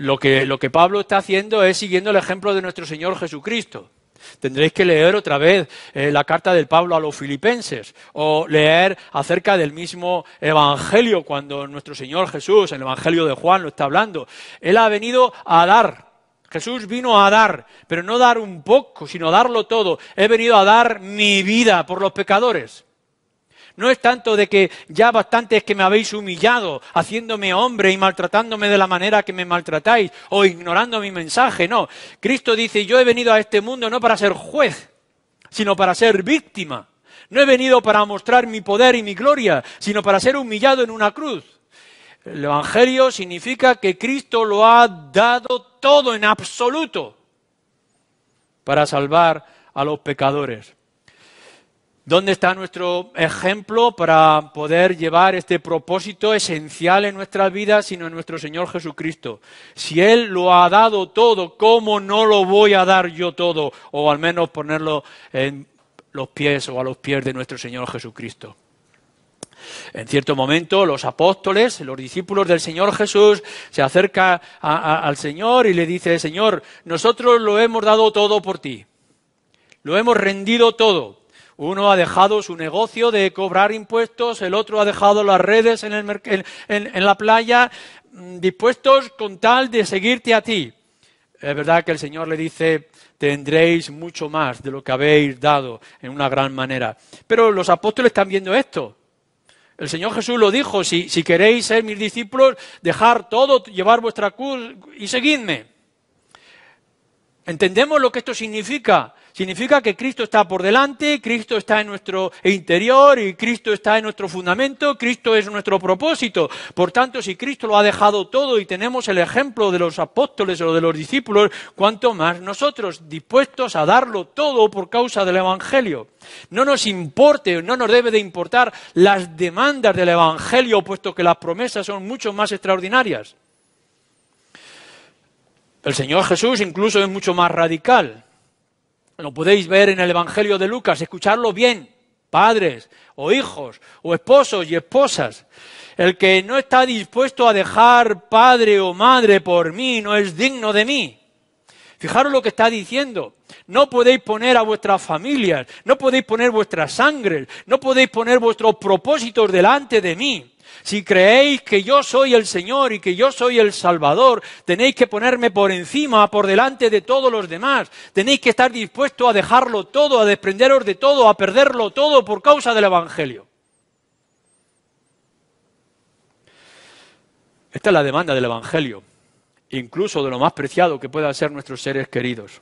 Lo que, Pablo está haciendo es siguiendo el ejemplo de nuestro Señor Jesucristo. Tendréis que leer otra vez eh, la carta del Pablo a los filipenses o leer acerca del mismo Evangelio cuando nuestro Señor Jesús, el Evangelio de Juan, lo está hablando. Él ha venido a dar. Jesús vino a dar, pero no dar un poco, sino darlo todo. He venido a dar mi vida por los pecadores. No es tanto de que ya bastante es que me habéis humillado, haciéndome hombre y maltratándome de la manera que me maltratáis o ignorando mi mensaje. No, Cristo dice, yo he venido a este mundo no para ser juez, sino para ser víctima. No he venido para mostrar mi poder y mi gloria, sino para ser humillado en una cruz. El Evangelio significa que Cristo lo ha dado todo en absoluto para salvar a los pecadores. ¿Dónde está nuestro ejemplo para poder llevar este propósito esencial en nuestras vidas, sino en nuestro Señor Jesucristo? Si Él lo ha dado todo, ¿cómo no lo voy a dar yo todo? O al menos ponerlo en los pies o a los pies de nuestro Señor Jesucristo. En cierto momento, los apóstoles, los discípulos del Señor Jesús, se acerca al Señor y le dice, Señor, nosotros lo hemos dado todo por ti. Lo hemos rendido todo uno ha dejado su negocio de cobrar impuestos, el otro ha dejado las redes en, el en, la playa, mm, dispuestos con tal de seguirte a ti. Es verdad que el Señor le dice, tendréis mucho más de lo que habéis dado en una gran manera. Pero los apóstoles están viendo esto. El Señor Jesús lo dijo, si, queréis ser mis discípulos, dejar todo, llevar vuestra cruz y seguidme. ¿Entendemos lo que esto significa? Significa que Cristo está por delante, Cristo está en nuestro interior y Cristo está en nuestro fundamento, Cristo es nuestro propósito. Por tanto, si Cristo lo ha dejado todo y tenemos el ejemplo de los apóstoles o de los discípulos, cuanto más nosotros dispuestos a darlo todo por causa del Evangelio. No nos importe, no nos debe de importar las demandas del Evangelio, puesto que las promesas son mucho más extraordinarias. El Señor Jesús incluso es mucho más radical. Lo podéis ver en el Evangelio de Lucas, escucharlo bien, padres o hijos o esposos y esposas. El que no está dispuesto a dejar padre o madre por mí no es digno de mí. Fijaros lo que está diciendo. No podéis poner a vuestras familias, no podéis poner vuestras sangres, no podéis poner vuestros propósitos delante de mí. Si creéis que yo soy el Señor y que yo soy el Salvador, tenéis que ponerme por encima, por delante de todos los demás. Tenéis que estar dispuesto a dejarlo todo, a desprenderos de todo, a perderlo todo por causa del Evangelio. Esta es la demanda del Evangelio, incluso de lo más preciado que puedan ser nuestros seres queridos.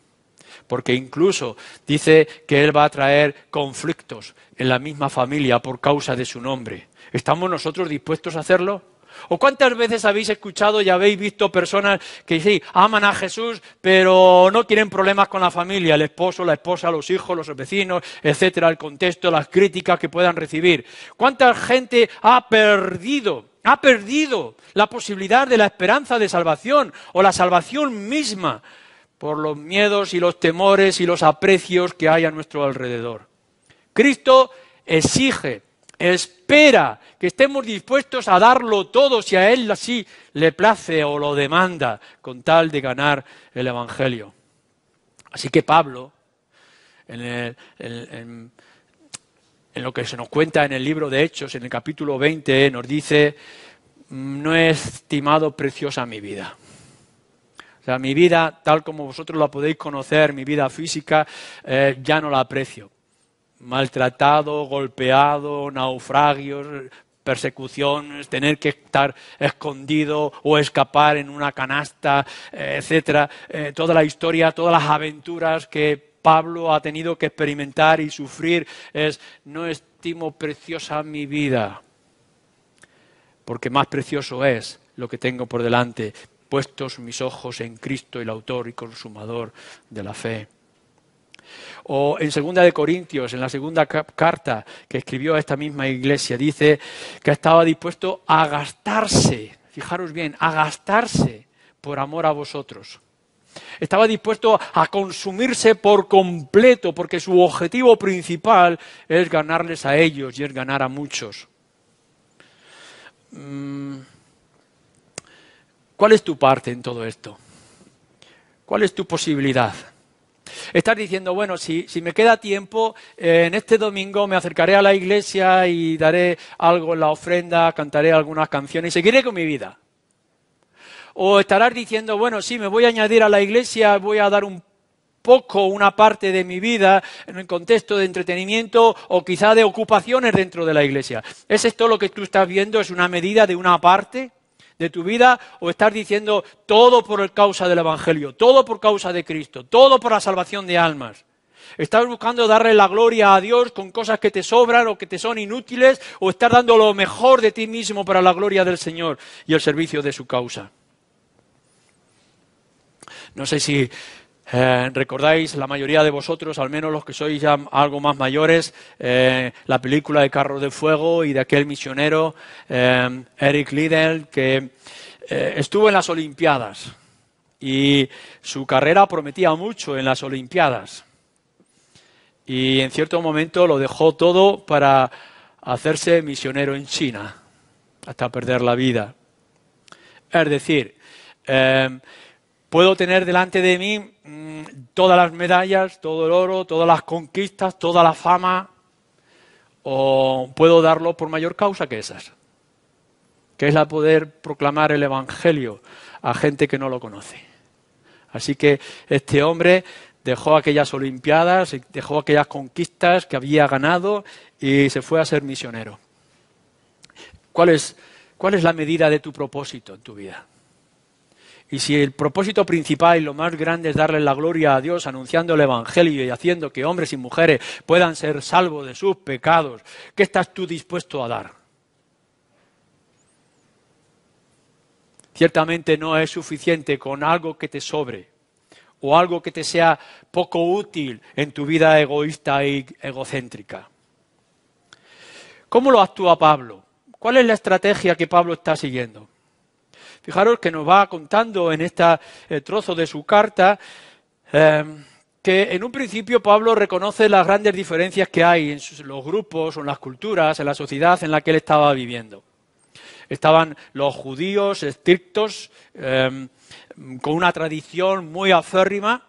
Porque incluso dice que Él va a traer conflictos en la misma familia por causa de su nombre. ¿Estamos nosotros dispuestos a hacerlo? ¿O cuántas veces habéis escuchado y habéis visto personas que sí, aman a Jesús, pero no tienen problemas con la familia, el esposo, la esposa, los hijos, los vecinos, etcétera, el contexto, las críticas que puedan recibir? ¿Cuánta gente ha perdido, ha perdido la posibilidad de la esperanza de salvación o la salvación misma por los miedos y los temores y los aprecios que hay a nuestro alrededor? Cristo exige Espera que estemos dispuestos a darlo todo si a Él así le place o lo demanda con tal de ganar el Evangelio. Así que Pablo, en, lo que se nos cuenta en el libro de Hechos, en el capítulo 20, nos dice, mm, no he estimado preciosa mi vida. O sea, mi vida, tal como vosotros la podéis conocer, mi vida física, eh, ya no la aprecio maltratado, golpeado, naufragios, persecuciones, tener que estar escondido o escapar en una canasta, eh, etcétera. Eh, toda la historia, todas las aventuras que Pablo ha tenido que experimentar y sufrir es no estimo preciosa mi vida, porque más precioso es lo que tengo por delante, puestos mis ojos en Cristo, el autor y consumador de la fe. O en segunda de Corintios, en la segunda carta que escribió a esta misma iglesia, dice que estaba dispuesto a gastarse, fijaros bien, a gastarse por amor a vosotros. Estaba dispuesto a consumirse por completo, porque su objetivo principal es ganarles a ellos y es ganar a muchos. Mm. ¿Cuál es tu parte en todo esto? ¿Cuál es tu posibilidad? Estar diciendo, bueno, si, si me queda tiempo, eh, en este domingo me acercaré a la iglesia y daré algo en la ofrenda, cantaré algunas canciones y seguiré con mi vida. O estarás diciendo, bueno, si me voy a añadir a la iglesia, voy a dar un poco, una parte de mi vida en el contexto de entretenimiento o quizá de ocupaciones dentro de la iglesia. ¿Es esto lo que tú estás viendo? ¿Es una medida de una parte? de tu vida o estar diciendo todo por causa del Evangelio, todo por causa de Cristo, todo por la salvación de almas. ¿Estás buscando darle la gloria a Dios con cosas que te sobran o que te son inútiles? ¿O estás dando lo mejor de ti mismo para la gloria del Señor y el servicio de su causa? No sé si eh, Recordáis, la mayoría de vosotros, al menos los que sois ya algo más mayores, eh, la película de Carros de Fuego y de aquel misionero eh, Eric Liddell que estuvo en las Olimpiadas y su carrera prometía mucho en las Olimpiadas. Y en cierto momento lo dejó todo para hacerse misionero en China, hasta perder la vida. Es decir, puedo tener delante de mí mm, todas las medallas, todo el oro, todas las conquistas, toda la fama, o puedo darlo por mayor causa que esas, que es la poder proclamar el Evangelio a gente que no lo conoce. Así que este hombre dejó aquellas Olimpiadas, dejó aquellas conquistas que había ganado y se fue a ser misionero. ¿Cuál es, cuál es la medida de tu propósito en tu vida? Y si el propósito principal y lo más grande es darle la gloria a Dios anunciando el Evangelio y haciendo que hombres y mujeres puedan ser salvos de sus pecados, ¿qué estás tú dispuesto a dar? Ciertamente no es suficiente con algo que te sobre o algo que te sea poco útil en tu vida egoísta y egocéntrica. ¿Cómo lo actúa Pablo? ¿Cuál es la estrategia que Pablo está siguiendo? Fijaros que nos va contando en este trozo de su carta em, que en un principio Pablo reconoce las grandes diferencias que hay en los grupos o en las culturas, en la sociedad en la que él estaba viviendo. Estaban los judíos estrictos, em, con una tradición muy aférrima,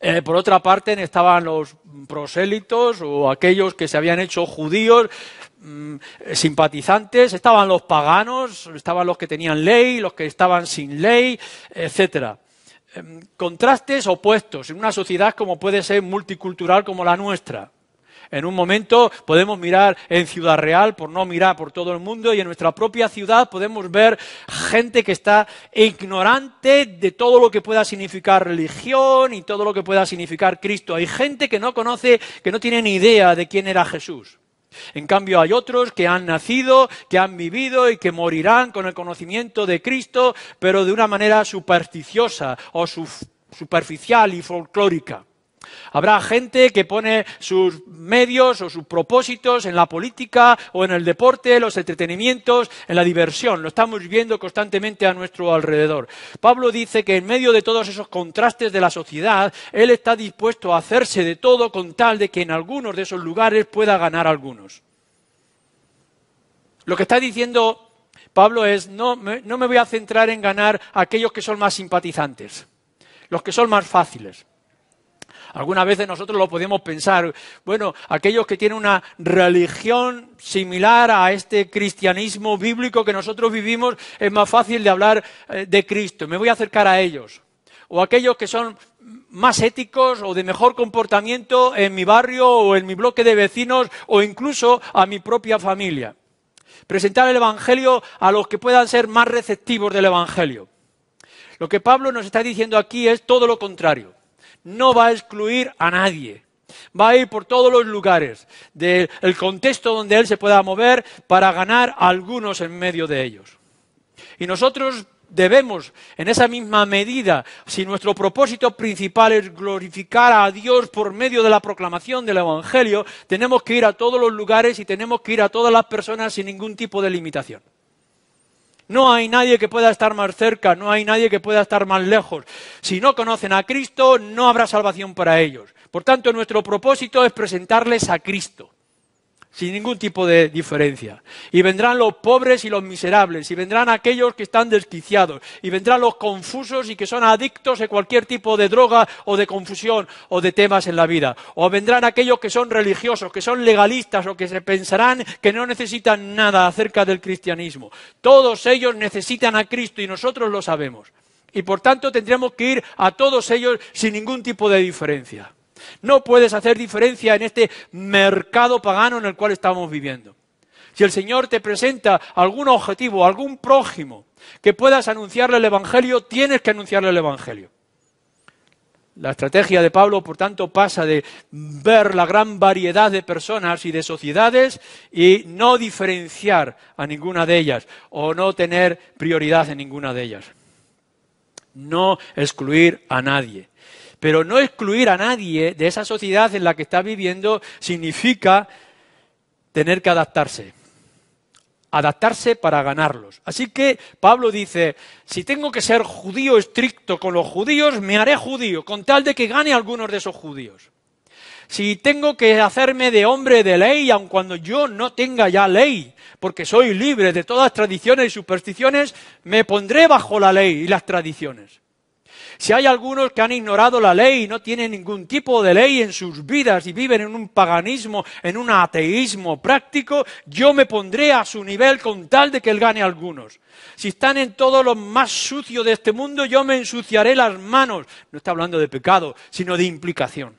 eh, por otra parte, estaban los prosélitos o aquellos que se habían hecho judíos Mm, eh, simpatizantes, estaban los paganos, estaban los que tenían ley, los que estaban sin ley, etcétera. Em, contrastes opuestos en una sociedad como puede ser multicultural como la nuestra. En un momento podemos mirar en Ciudad Real, por no mirar por todo el mundo, y en nuestra propia ciudad podemos ver gente que está ignorante de todo lo que pueda significar religión y todo lo que pueda significar Cristo. Hay gente que no conoce, que no tiene ni idea de quién era Jesús. En cambio hay otros que han nacido, que han vivido y que morirán con el conocimiento de Cristo, pero de una manera supersticiosa o superficial y folclórica. Habrá gente que pone sus medios o sus propósitos en la política o en el deporte, los entretenimientos, en la diversión. Lo estamos viendo constantemente a nuestro alrededor. Pablo dice que en medio de todos esos contrastes de la sociedad, él está dispuesto a hacerse de todo con tal de que en algunos de esos lugares pueda ganar algunos. Lo que está diciendo Pablo es, no me, no me voy a centrar en ganar a aquellos que son más simpatizantes, los que son más fáciles algunas veces nosotros lo podemos pensar, bueno, aquellos que tienen una religión similar a este cristianismo bíblico que nosotros vivimos, es más fácil de hablar eh, de Cristo, me voy a acercar a ellos. O aquellos que son más éticos o de mejor comportamiento en mi barrio o en mi bloque de vecinos o incluso a mi propia familia. Presentar el Evangelio a los que puedan ser más receptivos del Evangelio. Lo que Pablo nos está diciendo aquí es todo lo contrario no va a excluir a nadie. Va a ir por todos los lugares, del contexto donde Él se pueda mover para ganar a algunos en medio de ellos. Y nosotros debemos, en esa misma medida, si nuestro propósito principal es glorificar a Dios por medio de la proclamación del Evangelio, tenemos que ir a todos los lugares y tenemos que ir a todas las personas sin ningún tipo de limitación. No hay nadie que pueda estar más cerca, no hay nadie que pueda estar más lejos. Si no conocen a Cristo, no habrá salvación para ellos. Por tanto, nuestro propósito es presentarles a Cristo sin ningún tipo de diferencia. Y vendrán los pobres y los miserables, y vendrán aquellos que están desquiciados, y vendrán los confusos y que son adictos a cualquier tipo de droga o de confusión o de temas en la vida. O vendrán aquellos que son religiosos, que son legalistas o que se pensarán que no necesitan nada acerca del cristianismo. Todos ellos necesitan a Cristo y nosotros lo sabemos. Y por tanto tendremos que ir a todos ellos sin ningún tipo de diferencia. No puedes hacer diferencia en este mercado pagano en el cual estamos viviendo. Si el Señor te presenta algún objetivo, algún prójimo, que puedas anunciarle el Evangelio, tienes que anunciarle el Evangelio. La estrategia de Pablo, por tanto, pasa de ver la gran variedad de personas y de sociedades y no diferenciar a ninguna de ellas o no tener prioridad en ninguna de ellas. No excluir a nadie. Pero no excluir a nadie de esa sociedad en la que está viviendo significa tener que adaptarse. Adaptarse para ganarlos. Así que Pablo dice, si tengo que ser judío estricto con los judíos, me haré judío, con tal de que gane algunos de esos judíos. Si tengo que hacerme de hombre de ley, aun cuando yo no tenga ya ley, porque soy libre de todas tradiciones y supersticiones, me pondré bajo la ley y las tradiciones. Si hay algunos que han ignorado la ley y no tienen ningún tipo de ley en sus vidas y viven en un paganismo, en un ateísmo práctico, yo me pondré a su nivel con tal de que él gane algunos. Si están en todo lo más sucio de este mundo, yo me ensuciaré las manos. No está hablando de pecado, sino de implicación.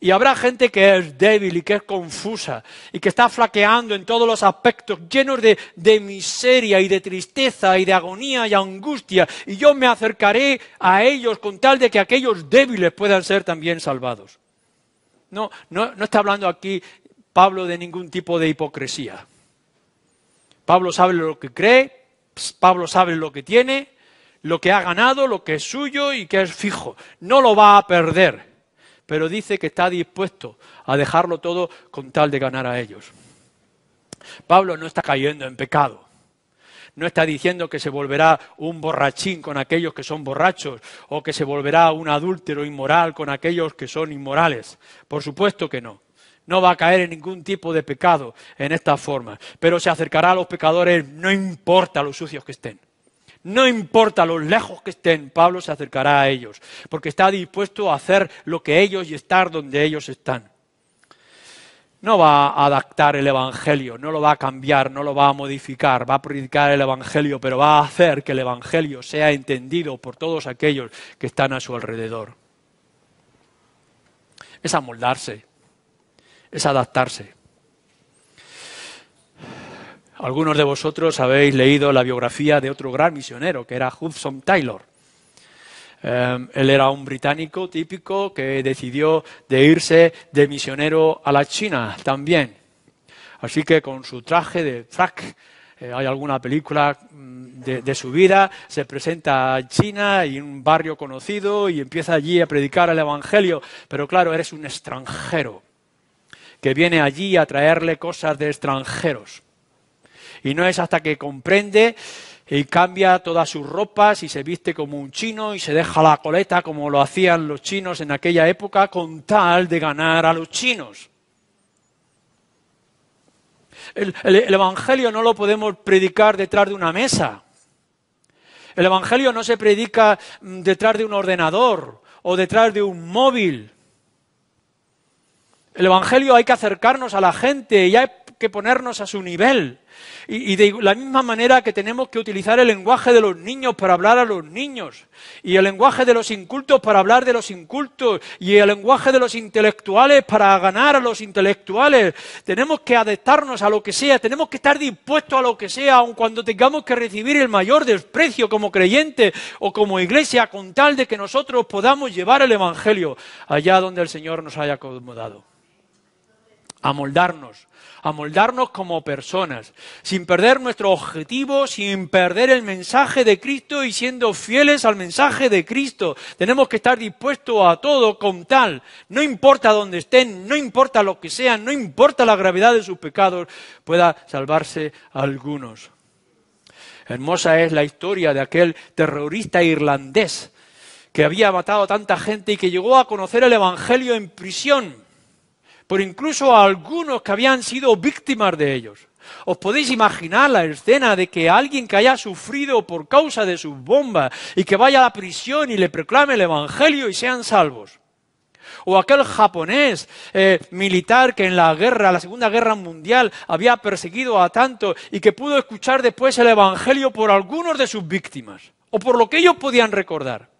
Y habrá gente que es débil y que es confusa y que está flaqueando en todos los aspectos, llenos de, miseria y de tristeza y de agonía y angustia. Y yo me acercaré a ellos con tal de que aquellos débiles puedan ser también salvados. No, no, no está hablando aquí Pablo de ningún tipo de hipocresía. Pablo sabe lo que cree, Pablo sabe lo que tiene, lo que ha ganado, lo que es suyo y que es fijo. No lo va a perder pero dice que está dispuesto a dejarlo todo con tal de ganar a ellos. Pablo no está cayendo en pecado. No está diciendo que se volverá un borrachín con aquellos que son borrachos o que se volverá un adúltero inmoral con aquellos que son inmorales. Por supuesto que no. No va a caer en ningún tipo de pecado en esta forma, pero se acercará a los pecadores no importa los sucios que estén. No importa lo lejos que estén, Pablo se acercará a ellos, porque está dispuesto a hacer lo que ellos y estar donde ellos están. No va a adaptar el Evangelio, no lo va a cambiar, no lo va a modificar, va a predicar el Evangelio, pero va a hacer que el Evangelio sea entendido por todos aquellos que están a su alrededor. Es amoldarse, es adaptarse. Algunos de vosotros habéis leído la biografía de otro gran misionero, que era Hudson Taylor. Em, él era un británico típico que decidió de irse de misionero a la China también. Así que con su traje de frac, eh, hay alguna película mm, de, su vida, se presenta a China y un barrio conocido y empieza allí a predicar el Evangelio. Pero claro, eres un extranjero que viene allí a traerle cosas de extranjeros y no es hasta que comprende y cambia todas sus ropas y se viste como un chino y se deja la coleta como lo hacían los chinos en aquella época con tal de ganar a los chinos. El, Evangelio no lo podemos predicar detrás de una mesa. El Evangelio no se predica mm, detrás de un ordenador o detrás de un móvil. El Evangelio hay que acercarnos a la gente y hay que ponernos a su nivel. Y, de la misma manera que tenemos que utilizar el lenguaje de los niños para hablar a los niños, y el lenguaje de los incultos para hablar de los incultos, y el lenguaje de los intelectuales para ganar a los intelectuales. Tenemos que adaptarnos a lo que sea, tenemos que estar dispuestos a lo que sea, aun cuando tengamos que recibir el mayor desprecio como creyente o como iglesia, con tal de que nosotros podamos llevar el Evangelio allá donde el Señor nos haya acomodado moldarnos, a moldarnos como personas, sin perder nuestro objetivo, sin perder el mensaje de Cristo y siendo fieles al mensaje de Cristo. Tenemos que estar dispuestos a todo con tal, no importa dónde estén, no importa lo que sean, no importa la gravedad de sus pecados, pueda salvarse algunos. Hermosa es la historia de aquel terrorista irlandés que había matado a tanta gente y que llegó a conocer el Evangelio en prisión por incluso a algunos que habían sido víctimas de ellos. Os podéis imaginar la escena de que alguien que haya sufrido por causa de sus bombas y que vaya a la prisión y le proclame el Evangelio y sean salvos. O aquel japonés eh, militar que en la guerra, la Segunda Guerra Mundial, había perseguido a tanto y que pudo escuchar después el Evangelio por algunos de sus víctimas, o por lo que ellos podían recordar.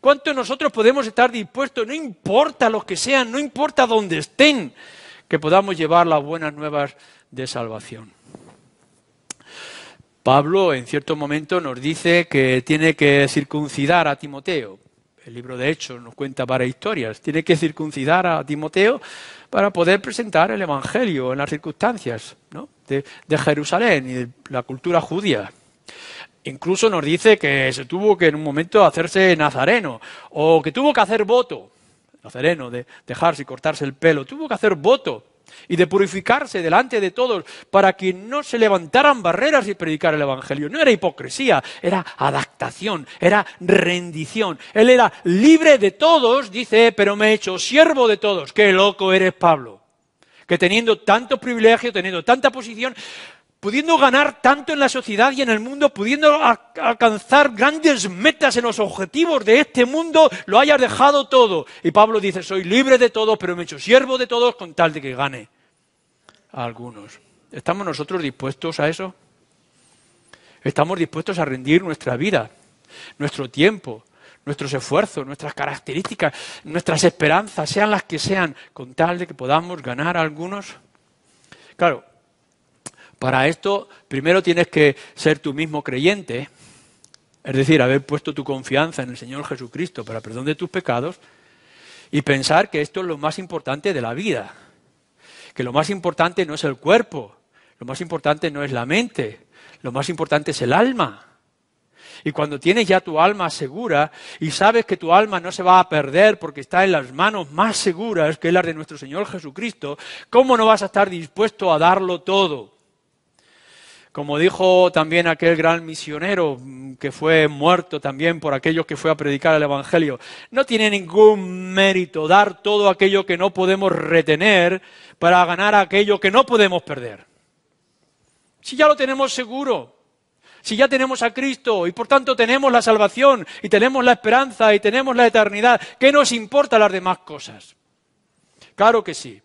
¿Cuántos nosotros podemos estar dispuestos, no importa los que sean, no importa dónde estén, que podamos llevar las buenas nuevas de salvación? Pablo en cierto momento nos dice que tiene que circuncidar a Timoteo. El libro de Hechos nos cuenta varias historias. Tiene que circuncidar a Timoteo para poder presentar el Evangelio en las circunstancias de, de Jerusalén y de la cultura judía. Incluso nos dice que se tuvo que en un momento hacerse nazareno o que tuvo que hacer voto, nazareno, de dejarse y cortarse el pelo, tuvo que hacer voto y de purificarse delante de todos para que no se levantaran barreras y predicar el Evangelio. No era hipocresía, era adaptación, era rendición. Él era libre de todos, dice, pero me he hecho siervo de todos. Qué loco eres, Pablo, que teniendo tanto privilegio, teniendo tanta posición, pudiendo ganar tanto en la sociedad y en el mundo, pudiendo alcanzar grandes metas en los objetivos de este mundo, lo hayas dejado todo. Y Pablo dice, soy libre de todos, pero me he hecho siervo de todos con tal de que gane a algunos. ¿Estamos nosotros dispuestos a eso? ¿Estamos dispuestos a rendir nuestra vida, nuestro tiempo, nuestros esfuerzos, nuestras características, nuestras esperanzas, sean las que sean, con tal de que podamos ganar a algunos? Claro, para esto, primero tienes que ser tú mismo creyente, es decir, haber puesto tu confianza en el Señor Jesucristo para perdón de tus pecados y pensar que esto es lo más importante de la vida, que lo más importante no es el cuerpo, lo más importante no es la mente, lo más importante es el alma. Y cuando tienes ya tu alma segura y sabes que tu alma no se va a perder porque está en las manos más seguras que las de nuestro Señor Jesucristo, ¿cómo no vas a estar dispuesto a darlo todo? Como dijo también aquel gran misionero mm, que fue muerto también por aquellos que fue a predicar el Evangelio, no tiene ningún mérito dar todo aquello que no podemos retener para ganar aquello que no podemos perder. Si ya lo tenemos seguro, si ya tenemos a Cristo y por tanto tenemos la salvación y tenemos la esperanza y tenemos la eternidad, ¿qué nos importa las demás cosas? Claro que sí.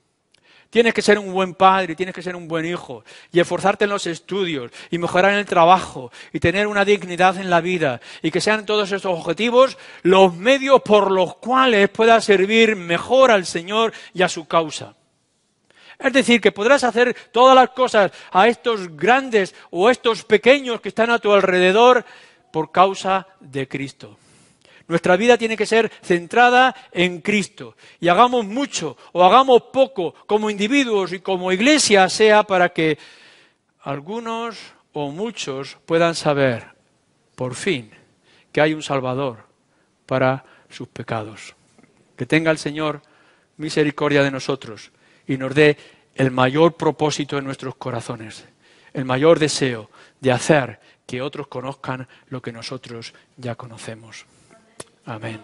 Tienes que ser un buen padre, tienes que ser un buen hijo y esforzarte en los estudios y mejorar en el trabajo y tener una dignidad en la vida y que sean todos estos objetivos los medios por los cuales puedas servir mejor al Señor y a su causa. Es decir, que podrás hacer todas las cosas a estos grandes o estos pequeños que están a tu alrededor por causa de Cristo. Nuestra vida tiene que ser centrada en Cristo. Y hagamos mucho o hagamos poco como individuos y como iglesia sea para que algunos o muchos puedan saber, por fin, que hay un Salvador para sus pecados. Que tenga el Señor misericordia de nosotros y nos dé el mayor propósito en nuestros corazones, el mayor deseo de hacer que otros conozcan lo que nosotros ya conocemos. Amen.